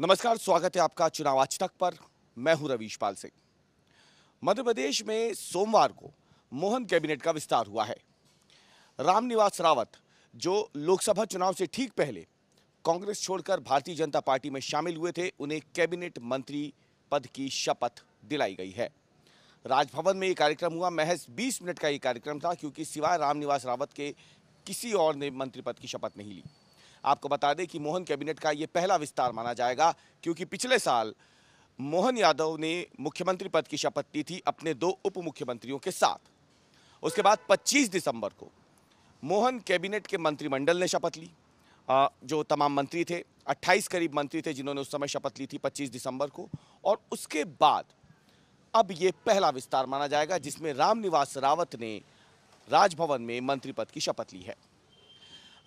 नमस्कार स्वागत है आपका चुनाव आज तक पर मैं हूं रवीश पाल सिंह मध्य प्रदेश में सोमवार को मोहन कैबिनेट का विस्तार हुआ है रामनिवास रावत जो लोकसभा चुनाव से ठीक पहले कांग्रेस छोड़कर भारतीय जनता पार्टी में शामिल हुए थे उन्हें कैबिनेट मंत्री पद की शपथ दिलाई गई है राजभवन में ये कार्यक्रम हुआ महज 20 मिनट का ये कार्यक्रम था क्योंकि सिवाय रामनिवास रावत के किसी और ने मंत्री पद की शपथ नहीं ली आपको बता दें कि मोहन कैबिनेट का ये पहला विस्तार माना जाएगा क्योंकि पिछले साल मोहन यादव ने मुख्यमंत्री पद की शपथ ली थी अपने दो उप मुख्यमंत्रियों के साथ उसके बाद 25 दिसंबर को मोहन कैबिनेट के मंत्रिमंडल ने शपथ ली जो तमाम मंत्री थे 28 करीब मंत्री थे जिन्होंने उस समय शपथ ली थी 25 दिसंबर को और उसके बाद अब ये पहला विस्तार माना जाएगा जिसमें रामनिवास रावत ने राजभवन में मंत्री पद की शपथ ली है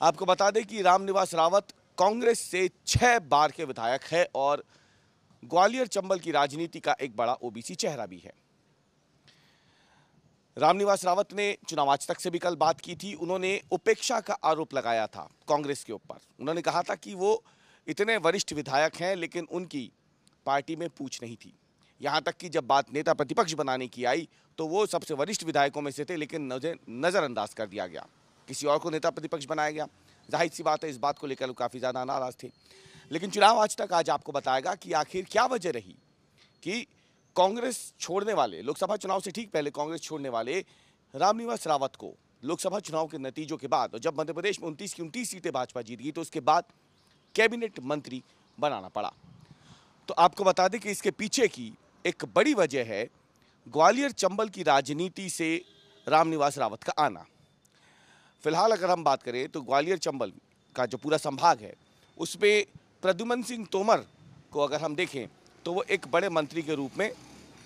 आपको बता दें कि रामनिवास रावत कांग्रेस से छह बार के विधायक है और ग्वालियर चंबल की राजनीति का एक बड़ा ओबीसी चेहरा भी है रामनिवास रावत ने चुनाव आज तक से भी कल बात की थी उन्होंने उपेक्षा का आरोप लगाया था कांग्रेस के ऊपर उन्होंने कहा था कि वो इतने वरिष्ठ विधायक हैं लेकिन उनकी पार्टी में पूछ नहीं थी यहां तक कि जब बात नेता प्रतिपक्ष बनाने की आई तो वो सबसे वरिष्ठ विधायकों में से थे लेकिन नजरअंदाज कर दिया गया किसी और को नेता प्रतिपक्ष बनाया गया जाहिर सी बात है इस बात को लेकर लोग काफ़ी ज़्यादा नाराज थे लेकिन चुनाव आज तक आज आपको बताएगा कि आखिर क्या वजह रही कि कांग्रेस छोड़ने वाले लोकसभा चुनाव से ठीक पहले कांग्रेस छोड़ने वाले रामनिवास रावत को लोकसभा चुनाव के नतीजों के बाद और जब मध्य प्रदेश में उनतीस की उनतीस सीटें भाजपा जीत गई तो उसके बाद कैबिनेट मंत्री बनाना पड़ा तो आपको बता दें कि इसके पीछे की एक बड़ी वजह है ग्वालियर चंबल की राजनीति से रामनिवास रावत का आना फिलहाल अगर हम बात करें तो ग्वालियर चंबल का जो पूरा संभाग है उसमें प्रद्युमन सिंह तोमर को अगर हम देखें तो वो एक बड़े मंत्री के रूप में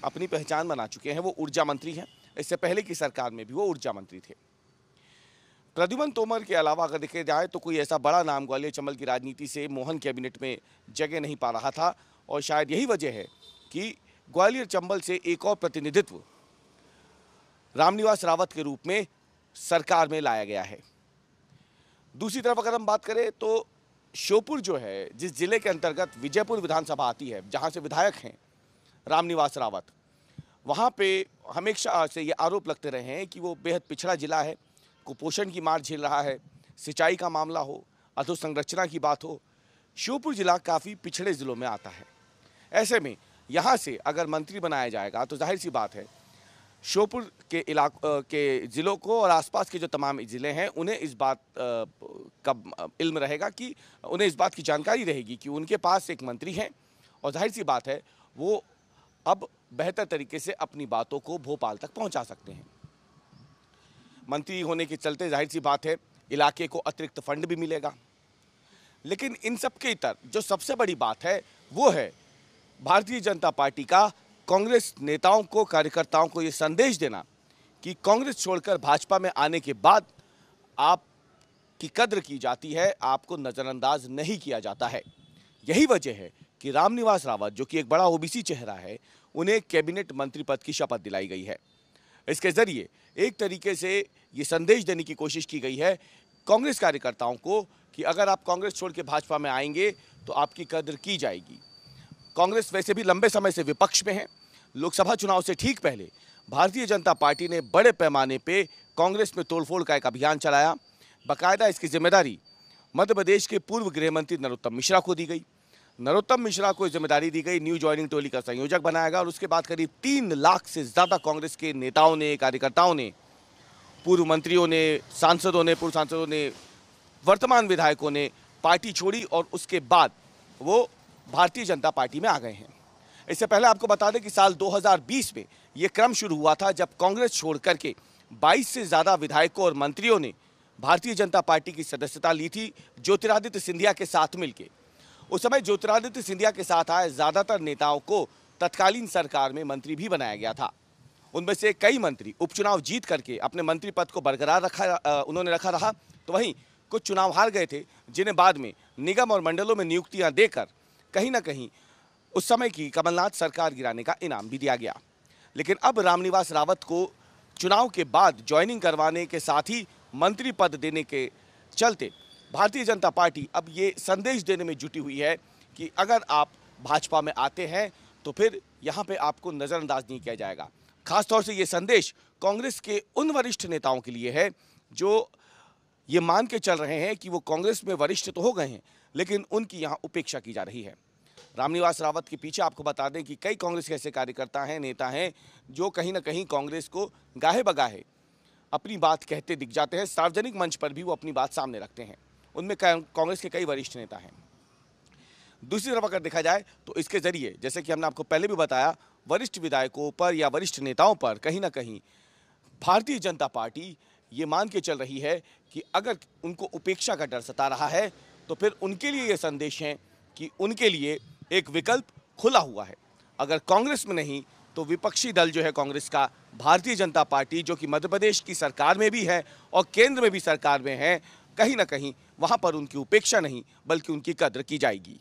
अपनी पहचान बना चुके हैं वो ऊर्जा मंत्री हैं इससे पहले की सरकार में भी वो ऊर्जा मंत्री थे प्रद्युमन तोमर के अलावा अगर देखे जाए तो कोई ऐसा बड़ा नाम ग्वालियर चंबल की राजनीति से मोहन कैबिनेट में जगह नहीं पा रहा था और शायद यही वजह है कि ग्वालियर चंबल से एक और प्रतिनिधित्व रामनिवास रावत के रूप में सरकार में लाया गया है दूसरी तरफ अगर हम बात करें तो श्योपुर जो है जिस जिले के अंतर्गत विजयपुर विधानसभा आती है जहाँ से विधायक हैं रामनिवास रावत वहाँ पे हमेशा से ये आरोप लगते रहे हैं कि वो बेहद पिछड़ा जिला है कुपोषण की मार झेल रहा है सिंचाई का मामला हो अधोसंरचना की बात हो श्योपुर जिला काफ़ी पिछड़े ज़िलों में आता है ऐसे में यहाँ से अगर मंत्री बनाया जाएगा तो जाहिर सी बात है श्योपुर के इलाकों के ज़िलों को और आसपास के जो तमाम ज़िले हैं उन्हें इस बात का इल्म रहेगा कि उन्हें इस बात की जानकारी रहेगी कि उनके पास एक मंत्री हैं और जाहिर सी बात है वो अब बेहतर तरीके से अपनी बातों को भोपाल तक पहुंचा सकते हैं मंत्री होने के चलते जाहिर सी बात है इलाके को अतिरिक्त फंड भी मिलेगा लेकिन इन सब के इतर जो सबसे बड़ी बात है वो है भारतीय जनता पार्टी का कांग्रेस नेताओं को कार्यकर्ताओं को ये संदेश देना कि कांग्रेस छोड़कर भाजपा में आने के बाद आप की कद्र की जाती है आपको नज़रअंदाज नहीं किया जाता है यही वजह है कि रामनिवास रावत जो कि एक बड़ा ओबीसी चेहरा है उन्हें कैबिनेट मंत्री पद की शपथ दिलाई गई है इसके ज़रिए एक तरीके से ये संदेश देने की कोशिश की गई है कांग्रेस कार्यकर्ताओं को कि अगर आप कांग्रेस छोड़ के भाजपा में आएंगे तो आपकी कद्र की जाएगी कांग्रेस वैसे भी लंबे समय से विपक्ष में है लोकसभा चुनाव से ठीक पहले भारतीय जनता पार्टी ने बड़े पैमाने पे कांग्रेस में तोड़फोड़ का एक अभियान चलाया बाकायदा इसकी जिम्मेदारी मध्य प्रदेश के पूर्व गृह मंत्री नरोत्तम मिश्रा को दी गई नरोत्तम मिश्रा को जिम्मेदारी दी गई न्यू ज्वाइनिंग टोली का संयोजक बनाया गया और उसके बाद करीब तीन लाख से ज़्यादा कांग्रेस के नेताओं ने कार्यकर्ताओं ने पूर्व मंत्रियों ने सांसदों ने पूर्व सांसदों ने वर्तमान विधायकों ने पार्टी छोड़ी और उसके बाद वो भारतीय जनता पार्टी में आ गए हैं इससे पहले आपको बता दें कि साल 2020 में ये क्रम शुरू हुआ था जब कांग्रेस छोड़ करके 22 से ज़्यादा विधायकों और मंत्रियों ने भारतीय जनता पार्टी की सदस्यता ली थी ज्योतिरादित्य सिंधिया के साथ मिलकर उस समय ज्योतिरादित्य सिंधिया के साथ आए ज़्यादातर नेताओं को तत्कालीन सरकार में मंत्री भी बनाया गया था उनमें से कई मंत्री उपचुनाव जीत करके अपने मंत्री पद को बरकरार रखा उन्होंने रखा रहा तो वहीं कुछ चुनाव हार गए थे जिन्हें बाद में निगम और मंडलों में नियुक्तियां देकर कहीं ना कहीं उस समय की कमलनाथ सरकार गिराने का इनाम भी दिया गया लेकिन अब रामनिवास रावत को चुनाव के बाद ज्वाइनिंग करवाने के साथ ही मंत्री पद देने के चलते भारतीय जनता पार्टी अब ये संदेश देने में जुटी हुई है कि अगर आप भाजपा में आते हैं तो फिर यहाँ पे आपको नज़रअंदाज नहीं किया जाएगा खासतौर से ये संदेश कांग्रेस के उन वरिष्ठ नेताओं के लिए है जो ये मान के चल रहे हैं कि वो कांग्रेस में वरिष्ठ तो हो गए हैं लेकिन उनकी यहाँ उपेक्षा की जा रही है रामनिवास रावत के पीछे आपको बता दें कि कई कांग्रेस के ऐसे कार्यकर्ता हैं नेता हैं जो कहीं ना कहीं कांग्रेस को गाहे बगाहे अपनी बात कहते दिख जाते हैं सार्वजनिक मंच पर भी वो अपनी बात सामने रखते हैं उनमें कांग्रेस के कई वरिष्ठ नेता हैं दूसरी तरफ अगर देखा जाए तो इसके जरिए जैसे कि हमने आपको पहले भी बताया वरिष्ठ विधायकों पर या वरिष्ठ नेताओं पर कहीं ना कहीं भारतीय जनता पार्टी ये मान के चल रही है कि अगर उनको उपेक्षा का डर सता रहा है तो फिर उनके लिए ये संदेश हैं कि उनके लिए एक विकल्प खुला हुआ है अगर कांग्रेस में नहीं तो विपक्षी दल जो है कांग्रेस का भारतीय जनता पार्टी जो कि मध्य प्रदेश की सरकार में भी है और केंद्र में भी सरकार में है कहीं ना कहीं वहाँ पर उनकी उपेक्षा नहीं बल्कि उनकी कद्र की जाएगी